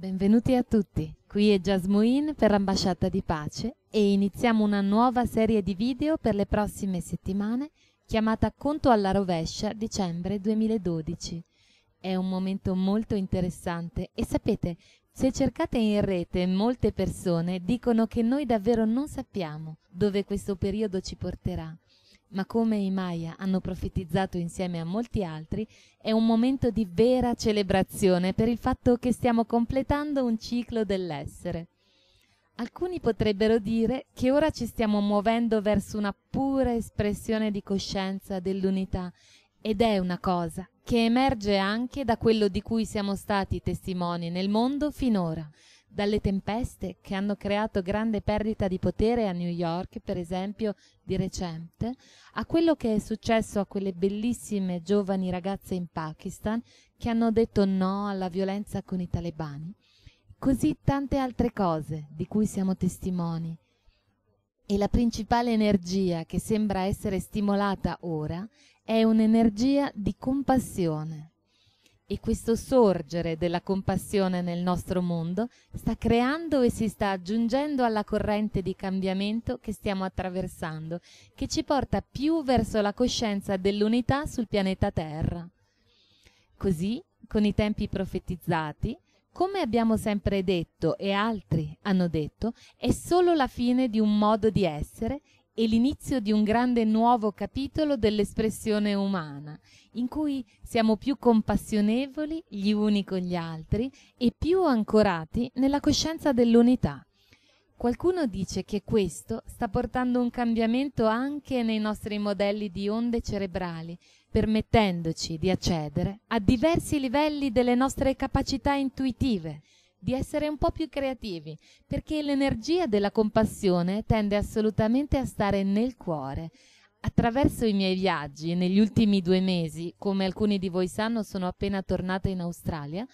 Benvenuti a tutti, qui è Jasmine per l'Ambasciata di Pace e iniziamo una nuova serie di video per le prossime settimane chiamata Conto alla rovescia dicembre 2012. È un momento molto interessante e sapete, se cercate in rete molte persone dicono che noi davvero non sappiamo dove questo periodo ci porterà ma come i Maya hanno profetizzato insieme a molti altri, è un momento di vera celebrazione per il fatto che stiamo completando un ciclo dell'essere. Alcuni potrebbero dire che ora ci stiamo muovendo verso una pura espressione di coscienza dell'unità ed è una cosa che emerge anche da quello di cui siamo stati testimoni nel mondo finora dalle tempeste che hanno creato grande perdita di potere a New York, per esempio, di recente, a quello che è successo a quelle bellissime giovani ragazze in Pakistan che hanno detto no alla violenza con i talebani, così tante altre cose di cui siamo testimoni. E la principale energia che sembra essere stimolata ora è un'energia di compassione. E questo sorgere della compassione nel nostro mondo sta creando e si sta aggiungendo alla corrente di cambiamento che stiamo attraversando, che ci porta più verso la coscienza dell'unità sul pianeta Terra. Così, con i tempi profetizzati, come abbiamo sempre detto e altri hanno detto, è solo la fine di un modo di essere e l'inizio di un grande nuovo capitolo dell'espressione umana, in cui siamo più compassionevoli gli uni con gli altri e più ancorati nella coscienza dell'unità. Qualcuno dice che questo sta portando un cambiamento anche nei nostri modelli di onde cerebrali, permettendoci di accedere a diversi livelli delle nostre capacità intuitive di essere un po' più creativi, perché l'energia della compassione tende assolutamente a stare nel cuore. Attraverso i miei viaggi negli ultimi due mesi, come alcuni di voi sanno, sono appena tornata in Australia,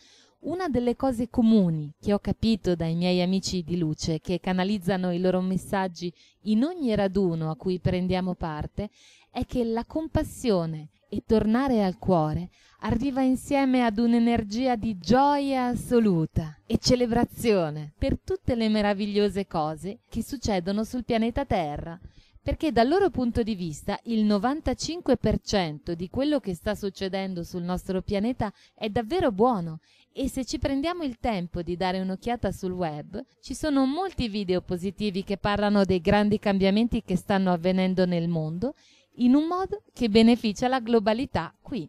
una delle cose comuni che ho capito dai miei amici di luce, che canalizzano i loro messaggi in ogni raduno a cui prendiamo parte, è che la compassione e tornare al cuore arriva insieme ad un'energia di gioia assoluta e celebrazione per tutte le meravigliose cose che succedono sul pianeta Terra, perché dal loro punto di vista il 95% di quello che sta succedendo sul nostro pianeta è davvero buono e se ci prendiamo il tempo di dare un'occhiata sul web, ci sono molti video positivi che parlano dei grandi cambiamenti che stanno avvenendo nel mondo in un modo che beneficia la globalità qui.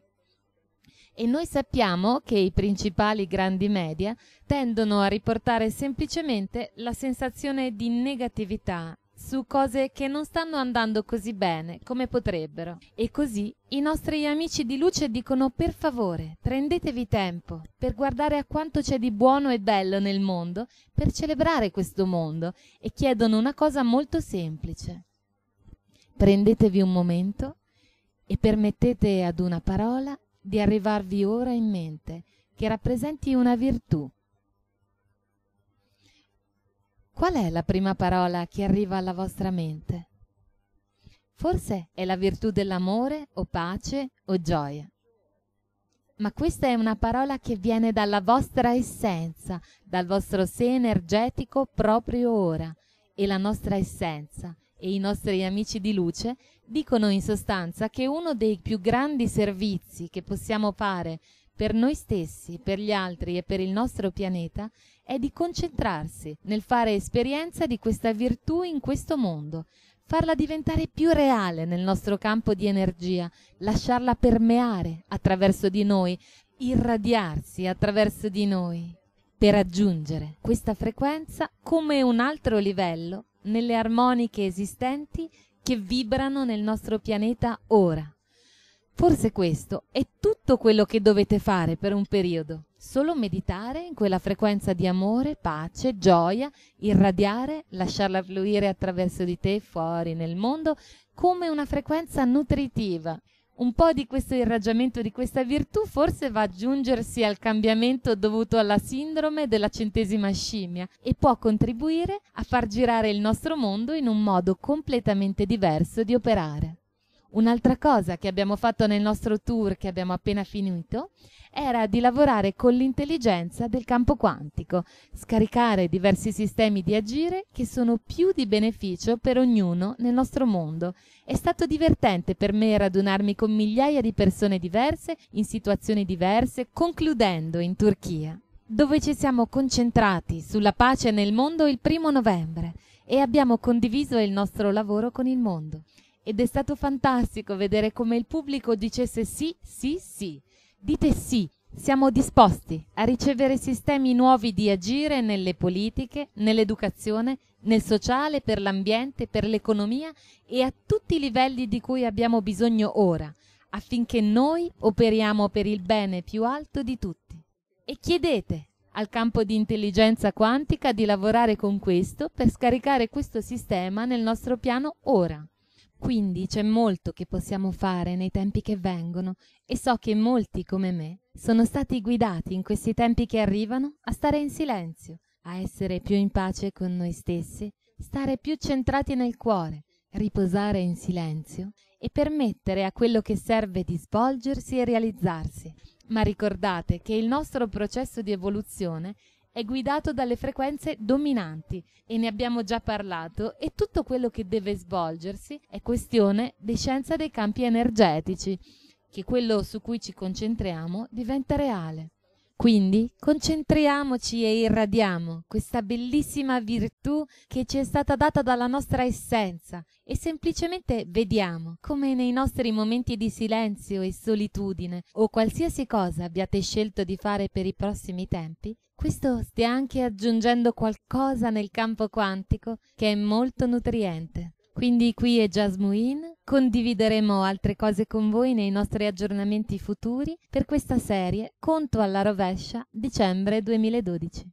E noi sappiamo che i principali grandi media tendono a riportare semplicemente la sensazione di negatività su cose che non stanno andando così bene come potrebbero. E così i nostri amici di luce dicono per favore prendetevi tempo per guardare a quanto c'è di buono e bello nel mondo, per celebrare questo mondo e chiedono una cosa molto semplice. Prendetevi un momento e permettete ad una parola di arrivarvi ora in mente che rappresenti una virtù. Qual è la prima parola che arriva alla vostra mente? Forse è la virtù dell'amore o pace o gioia. Ma questa è una parola che viene dalla vostra essenza, dal vostro sé energetico proprio ora. E la nostra essenza e i nostri amici di luce dicono in sostanza che uno dei più grandi servizi che possiamo fare per noi stessi, per gli altri e per il nostro pianeta è di concentrarsi nel fare esperienza di questa virtù in questo mondo, farla diventare più reale nel nostro campo di energia, lasciarla permeare attraverso di noi, irradiarsi attraverso di noi, per raggiungere questa frequenza come un altro livello nelle armoniche esistenti che vibrano nel nostro pianeta ora. Forse questo è tutto quello che dovete fare per un periodo, solo meditare in quella frequenza di amore, pace, gioia, irradiare, lasciarla fluire attraverso di te fuori nel mondo come una frequenza nutritiva un po' di questo irraggiamento di questa virtù forse va ad aggiungersi al cambiamento dovuto alla sindrome della centesima scimmia e può contribuire a far girare il nostro mondo in un modo completamente diverso di operare. Un'altra cosa che abbiamo fatto nel nostro tour che abbiamo appena finito era di lavorare con l'intelligenza del campo quantico, scaricare diversi sistemi di agire che sono più di beneficio per ognuno nel nostro mondo. È stato divertente per me radunarmi con migliaia di persone diverse, in situazioni diverse, concludendo in Turchia, dove ci siamo concentrati sulla pace nel mondo il primo novembre e abbiamo condiviso il nostro lavoro con il mondo ed è stato fantastico vedere come il pubblico dicesse sì, sì, sì. Dite sì, siamo disposti a ricevere sistemi nuovi di agire nelle politiche, nell'educazione, nel sociale, per l'ambiente, per l'economia e a tutti i livelli di cui abbiamo bisogno ora, affinché noi operiamo per il bene più alto di tutti. E chiedete al campo di intelligenza quantica di lavorare con questo per scaricare questo sistema nel nostro piano ora. Quindi c'è molto che possiamo fare nei tempi che vengono e so che molti come me sono stati guidati in questi tempi che arrivano a stare in silenzio, a essere più in pace con noi stessi, stare più centrati nel cuore, riposare in silenzio e permettere a quello che serve di svolgersi e realizzarsi. Ma ricordate che il nostro processo di evoluzione è guidato dalle frequenze dominanti e ne abbiamo già parlato e tutto quello che deve svolgersi è questione di scienza dei campi energetici, che quello su cui ci concentriamo diventa reale. Quindi concentriamoci e irradiamo questa bellissima virtù che ci è stata data dalla nostra essenza e semplicemente vediamo come nei nostri momenti di silenzio e solitudine o qualsiasi cosa abbiate scelto di fare per i prossimi tempi, questo stia anche aggiungendo qualcosa nel campo quantico che è molto nutriente. Quindi qui è Jasmine Condivideremo altre cose con voi nei nostri aggiornamenti futuri per questa serie Conto alla rovescia dicembre 2012.